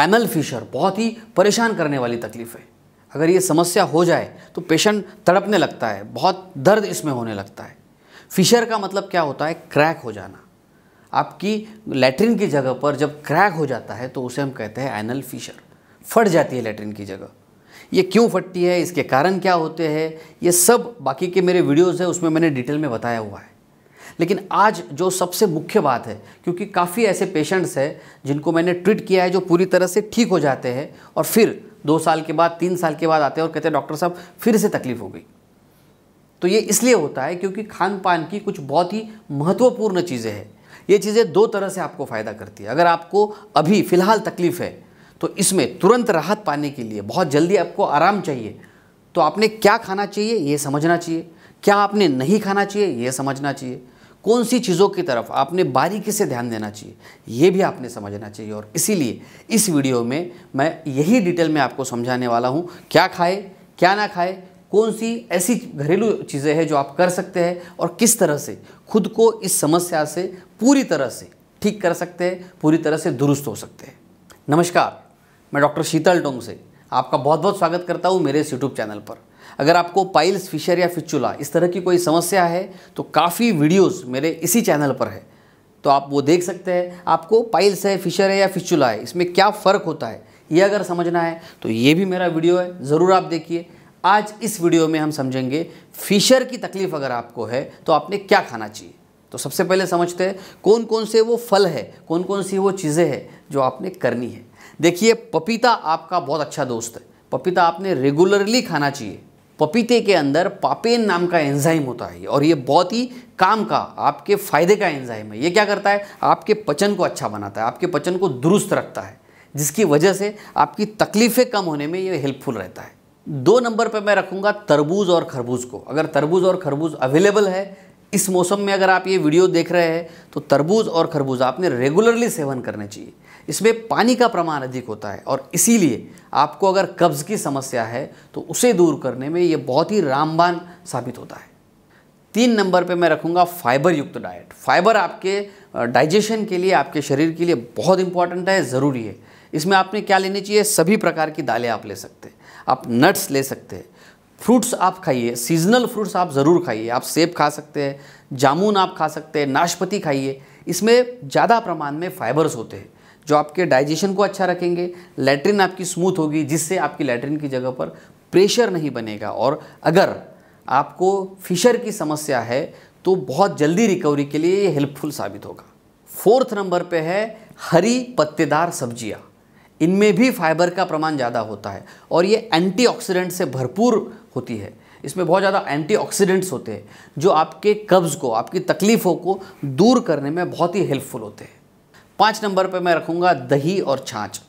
ML Fisher बहुत ही परेशान करने वाली तकलीफ है अगर ये समस्या हो जाए तो पेशेंट तड़पने लगता है बहुत दर्द इसमें होने लगता है फिशर का मतलब क्या होता है क्रैक हो जाना आपकी लेटरिन की जगह पर जब क्रैक हो जाता है तो उसे हम कहते हैं एनल फिशर फट जाती है लेटरिन की जगह ये क्यों फटती है इसके कारण क्या होते हैं ये सब बाकी के मेरे वीडियोज़ हैं उसमें मैंने डिटेल में बताया हुआ है लेकिन आज जो सबसे मुख्य बात है क्योंकि काफ़ी ऐसे पेशेंट्स हैं जिनको मैंने ट्रीट किया है जो पूरी तरह से ठीक हो जाते हैं और फिर दो साल के बाद तीन साल के बाद आते हैं और कहते हैं डॉक्टर साहब फिर से तकलीफ हो गई तो ये इसलिए होता है क्योंकि खान पान की कुछ बहुत ही महत्वपूर्ण चीज़ें हैं ये चीज़ें दो तरह से आपको फ़ायदा करती है अगर आपको अभी फ़िलहाल तकलीफ़ है तो इसमें तुरंत राहत पाने के लिए बहुत जल्दी आपको आराम चाहिए तो आपने क्या खाना चाहिए ये समझना चाहिए क्या आपने नहीं खाना चाहिए ये समझना चाहिए कौन सी चीज़ों की तरफ आपने बारीकी से ध्यान देना चाहिए ये भी आपने समझना चाहिए और इसीलिए इस वीडियो में मैं यही डिटेल में आपको समझाने वाला हूँ क्या खाए क्या ना खाए कौन सी ऐसी घरेलू चीज़ें हैं जो आप कर सकते हैं और किस तरह से खुद को इस समस्या से पूरी तरह से ठीक कर सकते हैं पूरी तरह से दुरुस्त हो सकते हैं नमस्कार मैं डॉक्टर शीतल टोंग से आपका बहुत बहुत स्वागत करता हूँ मेरे इस यूट्यूब चैनल पर अगर आपको पाइल्स फिशर या फिचुला इस तरह की कोई समस्या है तो काफ़ी वीडियोस मेरे इसी चैनल पर है तो आप वो देख सकते हैं आपको पाइल्स है फिशर है या फिचुला है इसमें क्या फ़र्क होता है ये अगर समझना है तो ये भी मेरा वीडियो है ज़रूर आप देखिए आज इस वीडियो में हम समझेंगे फिशर की तकलीफ़ अगर आपको है तो आपने क्या खाना चाहिए तो सबसे पहले समझते हैं कौन कौन से वो फल है कौन कौन सी वो चीज़ें हैं जो आपने करनी है देखिए पपीता आपका बहुत अच्छा दोस्त है पपीता आपने रेगुलरली खाना चाहिए पपीते के अंदर पापेन नाम का एंजाइम होता है और ये बहुत ही काम का आपके फायदे का एंजाइम है ये क्या करता है आपके पचन को अच्छा बनाता है आपके पचन को दुरुस्त रखता है जिसकी वजह से आपकी तकलीफ़ें कम होने में ये हेल्पफुल रहता है दो नंबर पर मैं रखूँगा तरबूज और खरबूज को अगर तरबूज और खरबूज अवेलेबल है इस मौसम में अगर आप ये वीडियो देख रहे हैं तो तरबूज और खरबूज आपने रेगुलरली सेवन करने चाहिए इसमें पानी का प्रमाण अधिक होता है और इसीलिए आपको अगर कब्ज़ की समस्या है तो उसे दूर करने में ये बहुत ही रामबान साबित होता है तीन नंबर पे मैं रखूँगा फाइबर युक्त डाइट फाइबर आपके डाइजेशन के लिए आपके शरीर के लिए बहुत इंपॉर्टेंट है ज़रूरी है इसमें आपने क्या लेनी चाहिए सभी प्रकार की दालें आप ले सकते हैं आप नट्स ले सकते हैं फ्रूट्स आप खाइए सीजनल फ्रूट्स आप ज़रूर खाइए आप सेब खा सकते हैं जामुन आप खा सकते हैं नाशपति खाइए इसमें ज़्यादा प्रमाण में फाइबर्स होते हैं जो आपके डाइजेशन को अच्छा रखेंगे लेटरिन आपकी स्मूथ होगी जिससे आपकी लेटरिन की जगह पर प्रेशर नहीं बनेगा और अगर आपको फिशर की समस्या है तो बहुत जल्दी रिकवरी के लिए ये हेल्पफुल साबित होगा फोर्थ नंबर पे है हरी पत्तेदार सब्जियाँ इनमें भी फाइबर का प्रमाण ज़्यादा होता है और ये एंटीऑक्सीडेंट से भरपूर होती है इसमें बहुत ज़्यादा एंटीऑक्सीडेंट्स होते हैं जो आपके कब्ज़ को आपकी तकलीफ़ों को दूर करने में बहुत ही हेल्पफुल होते हैं पाँच नंबर पर मैं रखूँगा दही और छाछ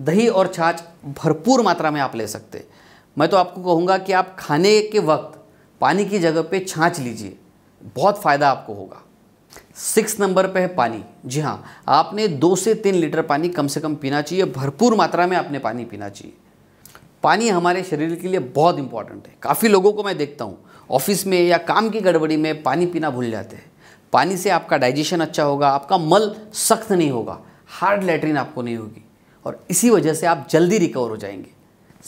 दही और छाछ भरपूर मात्रा में आप ले सकते मैं तो आपको कहूँगा कि आप खाने के वक्त पानी की जगह पे छाछ लीजिए बहुत फ़ायदा आपको होगा सिक्स नंबर पे है पानी जी हाँ आपने दो से तीन लीटर पानी कम से कम पीना चाहिए भरपूर मात्रा में आपने पानी पीना चाहिए पानी हमारे शरीर के लिए बहुत इंपॉर्टेंट है काफ़ी लोगों को मैं देखता हूँ ऑफिस में या काम की गड़बड़ी में पानी पीना भूल जाते हैं पानी से आपका डाइजेशन अच्छा होगा आपका मल सख्त नहीं होगा हार्ड लेटरिन आपको नहीं होगी और इसी वजह से आप जल्दी रिकवर हो जाएंगे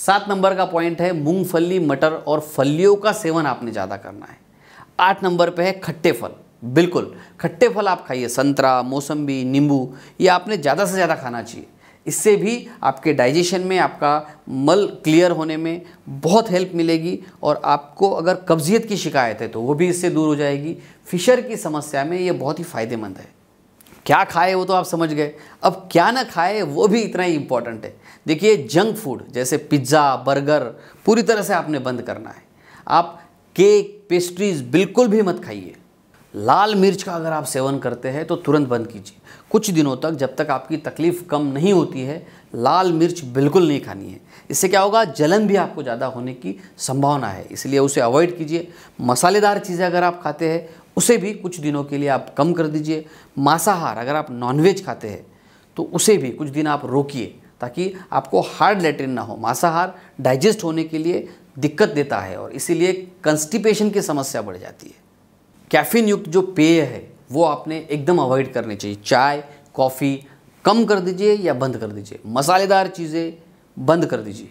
सात नंबर का पॉइंट है मूंगफली मटर और फलियों का सेवन आपने ज़्यादा करना है आठ नंबर पे है खट्टे फल बिल्कुल खट्टे फल आप खाइए संतरा मौसम्बी नींबू ये आपने ज़्यादा से ज़्यादा खाना चाहिए इससे भी आपके डाइजेशन में आपका मल क्लियर होने में बहुत हेल्प मिलेगी और आपको अगर कब्जियत की शिकायत है तो वो भी इससे दूर हो जाएगी फिशर की समस्या में ये बहुत ही फ़ायदेमंद है क्या खाए वो तो आप समझ गए अब क्या ना खाए वो भी इतना ही इम्पॉर्टेंट है देखिए जंक फूड जैसे पिज्ज़ा बर्गर पूरी तरह से आपने बंद करना है आप केक पेस्ट्रीज बिल्कुल भी मत खाइए लाल मिर्च का अगर आप सेवन करते हैं तो तुरंत बंद कीजिए कुछ दिनों तक जब तक आपकी तकलीफ़ कम नहीं होती है लाल मिर्च बिल्कुल नहीं खानी है इससे क्या होगा जलन भी आपको ज़्यादा होने की संभावना है इसलिए उसे अवॉइड कीजिए मसालेदार चीज़ें अगर आप खाते हैं उसे भी कुछ दिनों के लिए आप कम कर दीजिए मांसाहार अगर आप नॉनवेज खाते हैं तो उसे भी कुछ दिन आप रोकिए ताकि आपको हार्ड लेटरिन ना हो मांसाहार डाइजेस्ट होने के लिए दिक्कत देता है और इसीलिए कंस्टिपेशन की समस्या बढ़ जाती है कैफीन युक्त जो पेय है वो आपने एकदम अवॉइड करनी चाहिए चाय कॉफ़ी कम कर दीजिए या बंद कर दीजिए मसालेदार चीज़ें बंद कर दीजिए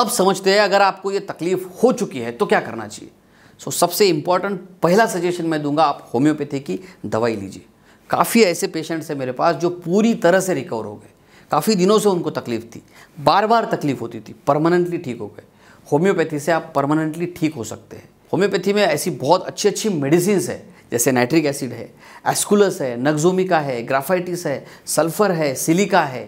अब समझते हैं अगर आपको ये तकलीफ़ हो चुकी है तो क्या करना चाहिए सो so, सबसे इम्पॉर्टेंट पहला सजेशन मैं दूंगा आप होम्योपैथी की दवाई लीजिए काफ़ी ऐसे पेशेंट्स हैं मेरे पास जो पूरी तरह से रिकवर हो गए काफ़ी दिनों से उनको तकलीफ थी बार बार तकलीफ होती थी परमानेंटली ठीक हो गए होम्योपैथी से आप परमानेंटली ठीक हो सकते हैं होम्योपैथी में ऐसी बहुत अच्छी अच्छी मेडिसिन है जैसे नाइट्रिक एसिड है एस्कुलस है नग्जोमिका है ग्राफाइटिस है सल्फर है सिलिका है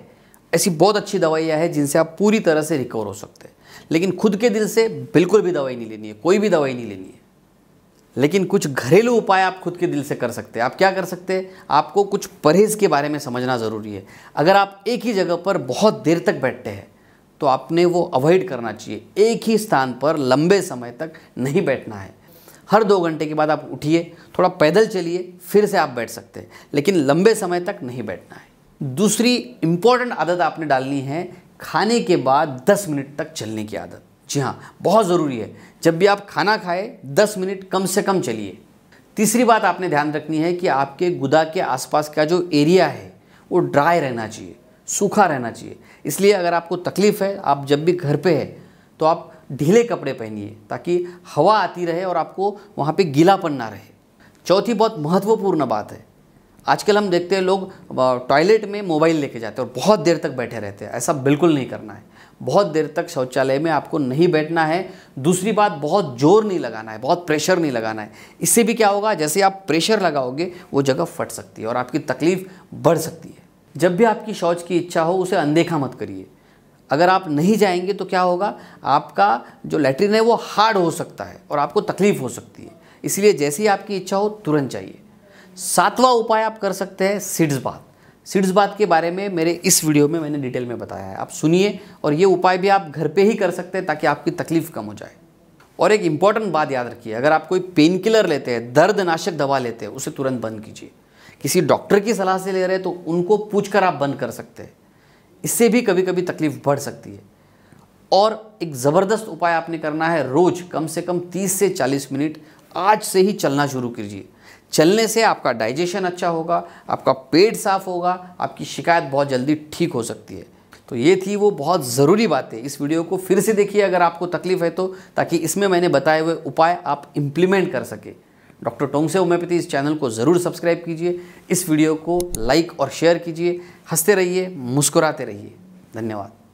ऐसी बहुत अच्छी दवाइयाँ हैं जिनसे आप पूरी तरह से रिकवर हो सकते हैं लेकिन खुद के दिल से बिल्कुल भी दवाई नहीं लेनी है कोई भी दवाई नहीं लेनी है लेकिन कुछ घरेलू उपाय आप खुद के दिल से कर सकते हैं आप क्या कर सकते हैं आपको कुछ परहेज के बारे में समझना ज़रूरी है अगर आप एक ही जगह पर बहुत देर तक बैठते हैं तो आपने वो अवॉइड करना चाहिए एक ही स्थान पर लंबे समय तक नहीं बैठना है हर दो घंटे के बाद आप उठिए थोड़ा पैदल चलिए फिर से आप बैठ सकते हैं लेकिन लंबे समय तक नहीं बैठना है दूसरी इम्पॉर्टेंट आदत आपने डालनी है खाने के बाद दस मिनट तक चलने की आदत जी हाँ बहुत ज़रूरी है जब भी आप खाना खाएँ दस मिनट कम से कम चलिए तीसरी बात आपने ध्यान रखनी है कि आपके गुदा के आसपास का जो एरिया है वो ड्राई रहना चाहिए सूखा रहना चाहिए इसलिए अगर आपको तकलीफ़ है आप जब भी घर पे है तो आप ढीले कपड़े पहनिए ताकि हवा आती रहे और आपको वहाँ पे गीलापन ना रहे चौथी बहुत महत्वपूर्ण बात है आजकल हम देखते हैं लोग टॉयलेट में मोबाइल लेके जाते हैं और बहुत देर तक बैठे रहते हैं ऐसा बिल्कुल नहीं करना है बहुत देर तक शौचालय में आपको नहीं बैठना है दूसरी बात बहुत जोर नहीं लगाना है बहुत प्रेशर नहीं लगाना है इससे भी क्या होगा जैसे आप प्रेशर लगाओगे वो जगह फट सकती है और आपकी तकलीफ बढ़ सकती है जब भी आपकी शौच की इच्छा हो उसे अनदेखा मत करिए अगर आप नहीं जाएंगे तो क्या होगा आपका जो लेटरिन है वो हार्ड हो सकता है और आपको तकलीफ हो सकती है इसलिए जैसे ही आपकी इच्छा हो तुरंत चाहिए सातवां उपाय आप कर सकते हैं सीड्स बात सीड्स बात के बारे में मेरे इस वीडियो में मैंने डिटेल में बताया है आप सुनिए और ये उपाय भी आप घर पे ही कर सकते हैं ताकि आपकी तकलीफ कम हो जाए और एक इम्पॉर्टेंट बात याद रखिए अगर आप कोई पेन किलर लेते हैं दर्द नाशक दवा लेते हैं उसे तुरंत बंद कीजिए किसी डॉक्टर की सलाह से ले रहे हैं तो उनको पूछ कर आप बंद कर सकते हैं इससे भी कभी कभी तकलीफ बढ़ सकती है और एक ज़बरदस्त उपाय आपने करना है रोज़ कम से कम 30 से 40 मिनट आज से ही चलना शुरू कीजिए चलने से आपका डाइजेशन अच्छा होगा आपका पेट साफ होगा आपकी शिकायत बहुत जल्दी ठीक हो सकती है तो ये थी वो बहुत ज़रूरी बातें इस वीडियो को फिर से देखिए अगर आपको तकलीफ़ है तो ताकि इसमें मैंने बताए हुए उपाय आप इम्प्लीमेंट कर सकें डॉक्टर टोंगसे होम्योपैथी इस चैनल को ज़रूर सब्सक्राइब कीजिए इस वीडियो को लाइक और शेयर कीजिए हंसते रहिए मुस्कुराते रहिए धन्यवाद